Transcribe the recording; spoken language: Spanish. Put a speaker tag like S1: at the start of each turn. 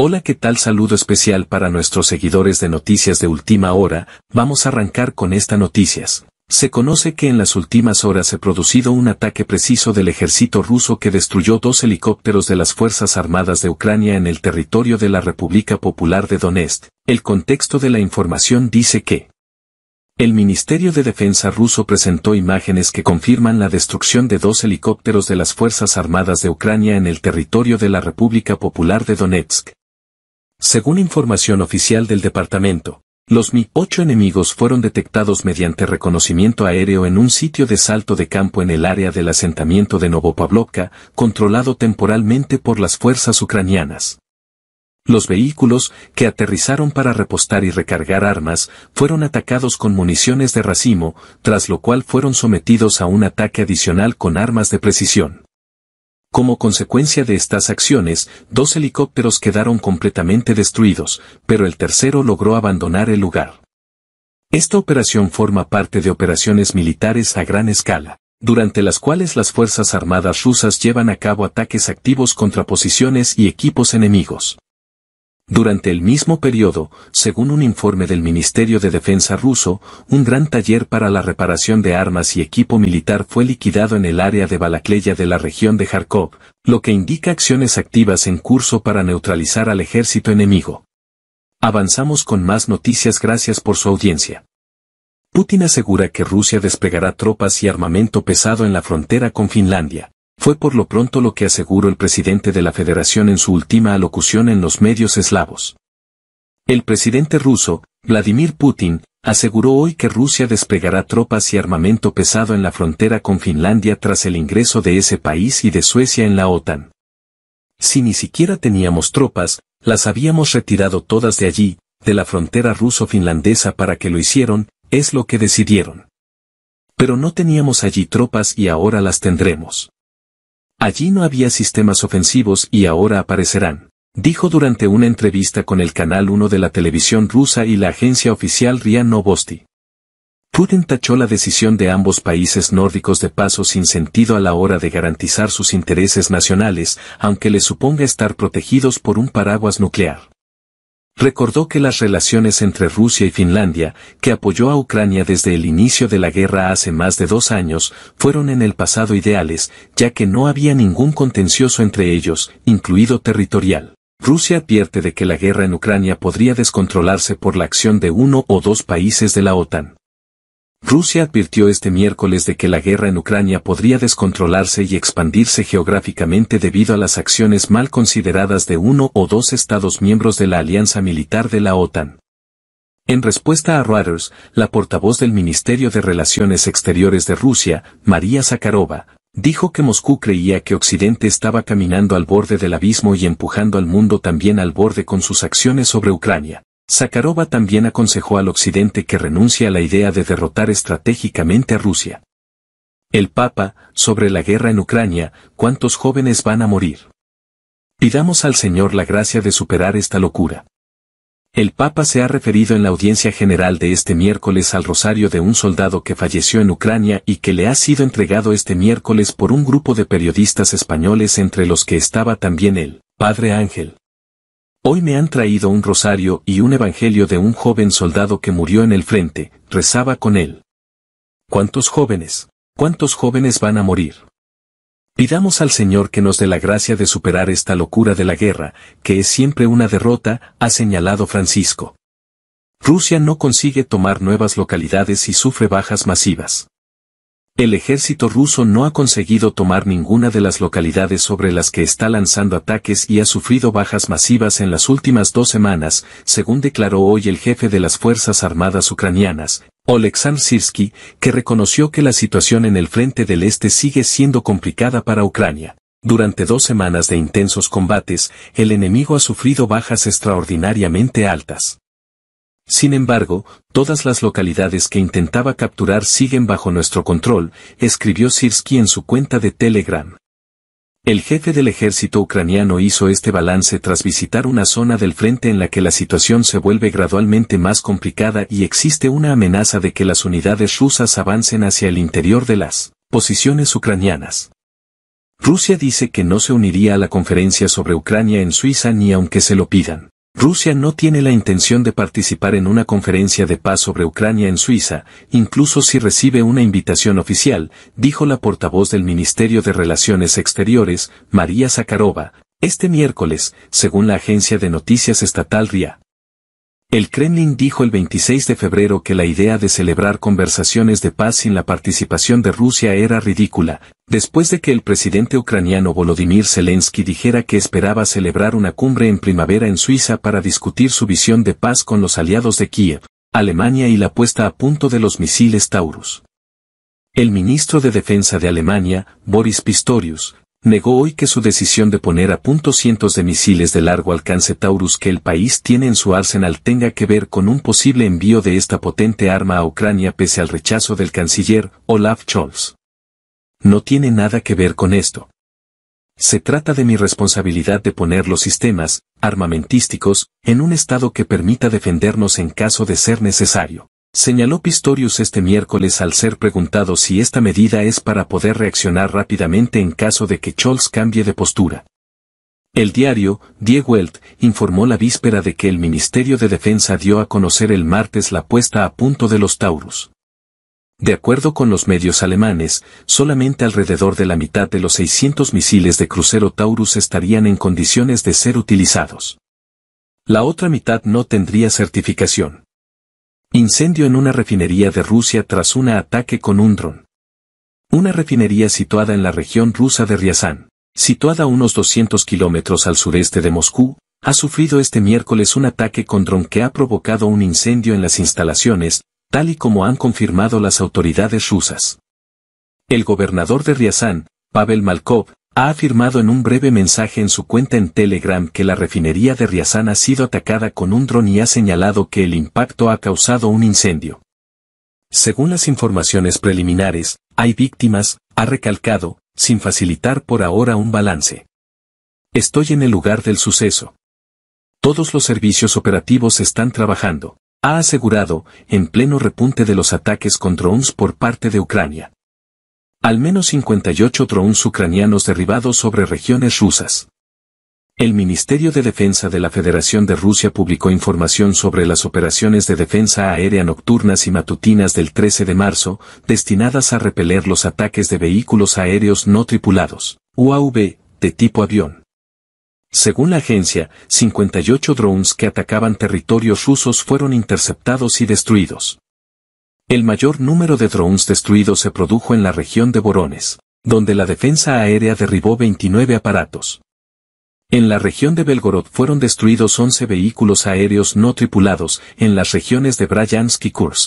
S1: Hola, ¿qué tal? Saludo especial para nuestros seguidores de Noticias de Última Hora, vamos a arrancar con esta noticias. Se conoce que en las últimas horas se producido un ataque preciso del ejército ruso que destruyó dos helicópteros de las Fuerzas Armadas de Ucrania en el territorio de la República Popular de Donetsk. El contexto de la información dice que el Ministerio de Defensa ruso presentó imágenes que confirman la destrucción de dos helicópteros de las Fuerzas Armadas de Ucrania en el territorio de la República Popular de Donetsk. Según información oficial del departamento, los Mi-8 enemigos fueron detectados mediante reconocimiento aéreo en un sitio de salto de campo en el área del asentamiento de Novopavlovka, controlado temporalmente por las fuerzas ucranianas. Los vehículos, que aterrizaron para repostar y recargar armas, fueron atacados con municiones de racimo, tras lo cual fueron sometidos a un ataque adicional con armas de precisión. Como consecuencia de estas acciones, dos helicópteros quedaron completamente destruidos, pero el tercero logró abandonar el lugar. Esta operación forma parte de operaciones militares a gran escala, durante las cuales las Fuerzas Armadas rusas llevan a cabo ataques activos contra posiciones y equipos enemigos. Durante el mismo periodo, según un informe del Ministerio de Defensa ruso, un gran taller para la reparación de armas y equipo militar fue liquidado en el área de Balakleya de la región de Kharkov, lo que indica acciones activas en curso para neutralizar al ejército enemigo. Avanzamos con más noticias gracias por su audiencia. Putin asegura que Rusia desplegará tropas y armamento pesado en la frontera con Finlandia. Fue por lo pronto lo que aseguró el presidente de la federación en su última alocución en los medios eslavos. El presidente ruso, Vladimir Putin, aseguró hoy que Rusia desplegará tropas y armamento pesado en la frontera con Finlandia tras el ingreso de ese país y de Suecia en la OTAN. Si ni siquiera teníamos tropas, las habíamos retirado todas de allí, de la frontera ruso-finlandesa para que lo hicieron, es lo que decidieron. Pero no teníamos allí tropas y ahora las tendremos. Allí no había sistemas ofensivos y ahora aparecerán, dijo durante una entrevista con el Canal 1 de la televisión rusa y la agencia oficial RIA Novosti. Putin tachó la decisión de ambos países nórdicos de paso sin sentido a la hora de garantizar sus intereses nacionales, aunque le suponga estar protegidos por un paraguas nuclear recordó que las relaciones entre Rusia y Finlandia, que apoyó a Ucrania desde el inicio de la guerra hace más de dos años, fueron en el pasado ideales, ya que no había ningún contencioso entre ellos, incluido territorial. Rusia advierte de que la guerra en Ucrania podría descontrolarse por la acción de uno o dos países de la OTAN. Rusia advirtió este miércoles de que la guerra en Ucrania podría descontrolarse y expandirse geográficamente debido a las acciones mal consideradas de uno o dos estados miembros de la alianza militar de la OTAN. En respuesta a Reuters, la portavoz del Ministerio de Relaciones Exteriores de Rusia, María Zakharova, dijo que Moscú creía que Occidente estaba caminando al borde del abismo y empujando al mundo también al borde con sus acciones sobre Ucrania. Sakharova también aconsejó al Occidente que renuncie a la idea de derrotar estratégicamente a Rusia. El Papa, sobre la guerra en Ucrania, ¿cuántos jóvenes van a morir? Pidamos al Señor la gracia de superar esta locura. El Papa se ha referido en la audiencia general de este miércoles al rosario de un soldado que falleció en Ucrania y que le ha sido entregado este miércoles por un grupo de periodistas españoles entre los que estaba también él, Padre Ángel. Hoy me han traído un rosario y un evangelio de un joven soldado que murió en el frente, rezaba con él. ¿Cuántos jóvenes? ¿Cuántos jóvenes van a morir? Pidamos al Señor que nos dé la gracia de superar esta locura de la guerra, que es siempre una derrota, ha señalado Francisco. Rusia no consigue tomar nuevas localidades y sufre bajas masivas. El ejército ruso no ha conseguido tomar ninguna de las localidades sobre las que está lanzando ataques y ha sufrido bajas masivas en las últimas dos semanas, según declaró hoy el jefe de las Fuerzas Armadas Ucranianas, Oleksandr Sirsky, que reconoció que la situación en el frente del este sigue siendo complicada para Ucrania. Durante dos semanas de intensos combates, el enemigo ha sufrido bajas extraordinariamente altas. Sin embargo, todas las localidades que intentaba capturar siguen bajo nuestro control, escribió Sirsky en su cuenta de Telegram. El jefe del ejército ucraniano hizo este balance tras visitar una zona del frente en la que la situación se vuelve gradualmente más complicada y existe una amenaza de que las unidades rusas avancen hacia el interior de las posiciones ucranianas. Rusia dice que no se uniría a la conferencia sobre Ucrania en Suiza ni aunque se lo pidan. Rusia no tiene la intención de participar en una conferencia de paz sobre Ucrania en Suiza, incluso si recibe una invitación oficial, dijo la portavoz del Ministerio de Relaciones Exteriores, María Zakharova, este miércoles, según la agencia de noticias estatal RIA. El Kremlin dijo el 26 de febrero que la idea de celebrar conversaciones de paz sin la participación de Rusia era ridícula, Después de que el presidente ucraniano Volodymyr Zelensky dijera que esperaba celebrar una cumbre en primavera en Suiza para discutir su visión de paz con los aliados de Kiev, Alemania y la puesta a punto de los misiles Taurus. El ministro de Defensa de Alemania, Boris Pistorius, negó hoy que su decisión de poner a punto cientos de misiles de largo alcance Taurus que el país tiene en su arsenal tenga que ver con un posible envío de esta potente arma a Ucrania pese al rechazo del canciller Olaf Scholz no tiene nada que ver con esto. Se trata de mi responsabilidad de poner los sistemas armamentísticos en un estado que permita defendernos en caso de ser necesario. Señaló Pistorius este miércoles al ser preguntado si esta medida es para poder reaccionar rápidamente en caso de que Scholz cambie de postura. El diario, Die Welt, informó la víspera de que el Ministerio de Defensa dio a conocer el martes la puesta a punto de los Taurus. De acuerdo con los medios alemanes, solamente alrededor de la mitad de los 600 misiles de crucero Taurus estarían en condiciones de ser utilizados. La otra mitad no tendría certificación. Incendio en una refinería de Rusia tras un ataque con un dron. Una refinería situada en la región rusa de Ryazán, situada a unos 200 kilómetros al sureste de Moscú, ha sufrido este miércoles un ataque con dron que ha provocado un incendio en las instalaciones, tal y como han confirmado las autoridades rusas. El gobernador de Riazán, Pavel Malkov, ha afirmado en un breve mensaje en su cuenta en Telegram que la refinería de Riazán ha sido atacada con un dron y ha señalado que el impacto ha causado un incendio. Según las informaciones preliminares, hay víctimas, ha recalcado, sin facilitar por ahora un balance. Estoy en el lugar del suceso. Todos los servicios operativos están trabajando ha asegurado, en pleno repunte de los ataques con drones por parte de Ucrania. Al menos 58 drones ucranianos derribados sobre regiones rusas. El Ministerio de Defensa de la Federación de Rusia publicó información sobre las operaciones de defensa aérea nocturnas y matutinas del 13 de marzo, destinadas a repeler los ataques de vehículos aéreos no tripulados, UAV, de tipo avión. Según la agencia, 58 drones que atacaban territorios rusos fueron interceptados y destruidos. El mayor número de drones destruidos se produjo en la región de Borones, donde la defensa aérea derribó 29 aparatos. En la región de Belgorod fueron destruidos 11 vehículos aéreos no tripulados en las regiones de Bryansk y Kursk,